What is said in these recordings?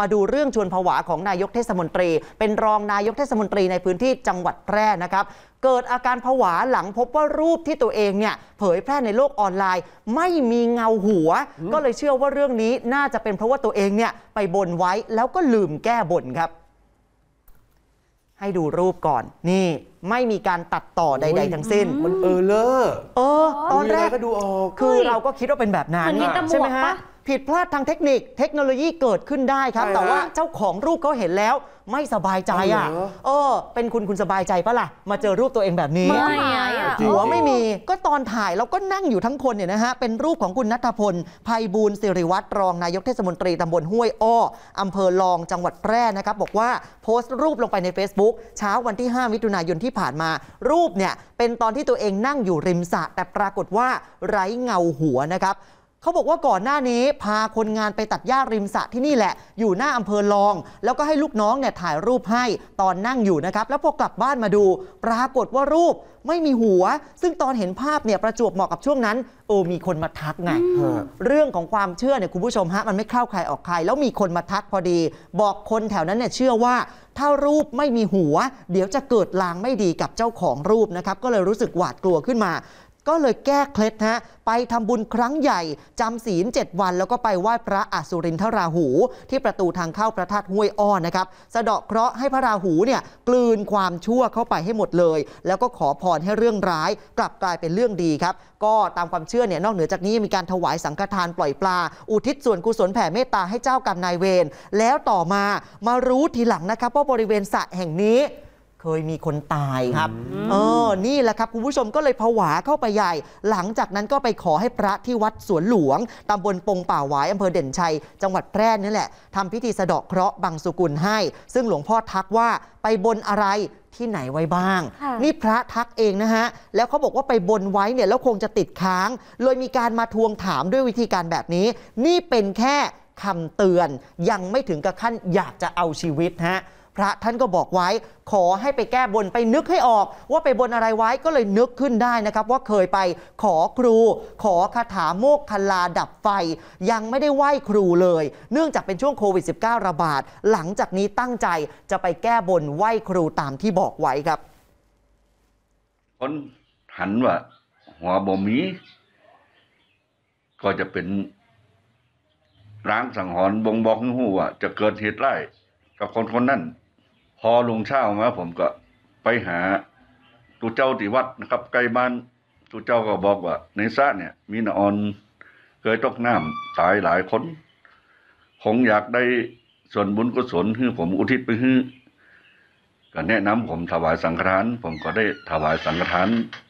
มาดูเรื่องชวนผวาของนายกเทศมนตรี เป็นรองนายกเทศมนตรีในพื้นที่จังหวัดแพร่นะครับ เกิดอาการผวาหลังพบว่ารูปที่ตัวเองเนี่ย เผยแพร่ในโลกออนไลน์ไม่มีเงาหัว ก็เลยเชื่อว่าเรื่องนี้น่าจะเป็นเพราะว่าตัวเองเนี่ยไปบนไว้แล้วก็ลืมแก้บนครับ ให้ดูรูปก่อนนี่ ไม่มีการตัดต่อใด ๆทั้งสิ้นมันเออเลอเออตอนแรกก็ดูออกคือเราก็คิดว่าเป็นแบบนั้นใช่ไหมฮะผิดพลาดทางเทคนิคเทคโนโลยีเกิดขึ้นได้ครับ แต่ว่าเจ้าของรูปเขาเห็นแล้วไม่สบายใจอ่ะเออ เป็นคุณคุณสบายใจปะล่ะ มาเจอรูปตัวเองแบบนี้ ไม่งหัวไม่มี ก็ตอนถ่ายเราก็นั่งอยู่ทั้งคนเนี่ยนะฮะเป็นรูปของคุณนัทพลภัยบูลสิริวัตรรองนายกเทศมนตรี ตำบลห้วยอ้ออำเภอลองจังหวัดแพร่นะครับ บอกว่าโพสต์รูปลงไปใน Facebook เช้าวันที่ 5 มิถุนายนที่ผ่านมา รูปเนี่ยเป็นตอนที่ตัวเองนั่งอยู่ริมสระแต่ปรากฏว่าไร้เงาหัวนะครับเขาบอกว่าก่อนหน้านี้พาคนงานไปตัดหญ้าริมสระที่นี่แหละ อยู่หน้าอำเภอลอง แล้วก็ให้ลูกน้องเนี่ยถ่ายรูปให้ตอนนั่งอยู่นะครับ แล้วพอกลับบ้านมาดู ปรากฏว่ารูปไม่มีหัว ซึ่งตอนเห็นภาพเนี่ยประจวบเหมาะกับช่วงนั้นเออมีคนมาทักไงเรื่องของความเชื่อเนี่ยคุณผู้ชมฮะมันไม่เข้าใคร ออกใคร แล้วมีคนมาทักพอดี บอกคนแถวนั้นเนี่ยเชื่อว่าถ้ารูปไม่มีหัว เดี๋ยวจะเกิดลางไม่ดีกับเจ้าของรูปนะครับก็เลยรู้สึกหวาดกลัวขึ้นมาก็เลยแก้เคล็ดฮะไปทำบุญครั้งใหญ่ จำศีล7วัน แล้วก็ไปไหว้พระอสุรินทราหู ที่ประตูทางเข้าพระธาตุห้วยอ้อนะครับสะเดาะเคราะห์ให้พระราหูเนี่ยกลืนความชั่วเข้าไปให้หมดเลย แล้วก็ขอพรให้เรื่องร้ายกลับกลายเป็นเรื่องดีครับ ก็ตามความเชื่อเนี่ยนอกเหนือจากนี้มีการถวายสังฆทานปล่อยปลา อุทิศส่วนกุศลแผ่เมตตาให้เจ้ากรรมนายเวรแล้วต่อมามารู้ทีหลังนะครับว่าบริเวณสระแห่งนี้เคยมีคนตายครับ เออ นี่แหละครับ คุณผู้ชมก็เลยผวาเข้าไปใหญ่ หลังจากนั้นก็ไปขอให้พระที่วัดสวนหลวงตำบลปงป่าหวาย อำเภอเด่นชัย จังหวัดแพร่นี่แหละทำพิธีสะเดาะเคราะห์บังสุกุลให้ ซึ่งหลวงพ่อทักว่าไปบนอะไรที่ไหนไว้บ้าง นี่พระทักเองนะฮะ แล้วเขาบอกว่าไปบนไว้เนี่ยแล้วคงจะติดค้าง เลยมีการมาทวงถามด้วยวิธีการแบบนี้ นี่เป็นแค่คำเตือน ยังไม่ถึงกับขั้นอยากจะเอาชีวิตฮะระท่านก็บอกไว้ขอให้ไปแก้บนไปนึกให้ออก ว่าไปบนอะไรไว้ ก็เลยนึกขึ้นได้นะครับ ว่าเคยไปขอครู ขอคาถาโมกคลาดับไฟ ยังไม่ได้ไหว้ครูเลย เนื่องจากเป็นช่วงโควิด -19 ระบาดหลังจากนี้ตั้งใจจะไปแก้บนไหว้ครูตามที่บอกไว้ครับ คนหันว่าหัวบ่มีก็จะเป็นร้างสังหรณ์บ่งบอกหู้ว่าจะเกิดเหตุไรกับคนคนนั้นพอลงเช้ามาผมก็ไปหาตุเจ้าติวัดนะครับใกล้บ้านตุเจ้าก็บอกว่าในซะเนี่ย มีนอนเคยตกน้ำตายหลายคนคงอยากได้ส่วนบุญกุศลให้ผมอุทิศไปให้ก็แนะนำผมถวายสังฆทาน ผมก็ได้ถวายสังฆทาน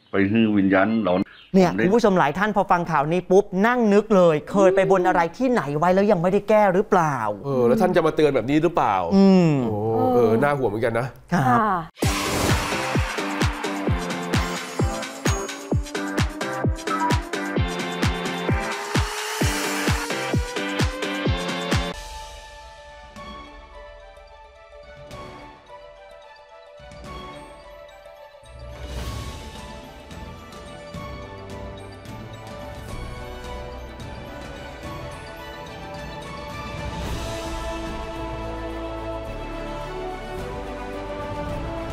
ไปให้วิญญาณเหลาเนี่ยคุณผู้ชมหลายท่านพอฟังข่าวนี้ปุ๊บนั่งนึกเลย เคยไปบนอะไรที่ไหนไว้แล้วยังไม่ได้แก้หรือเปล่า เออ แล้วท่านจะมาเตือนแบบนี้หรือเปล่า อืมโอ้เออน่าห่วงเหมือนกันนะครับ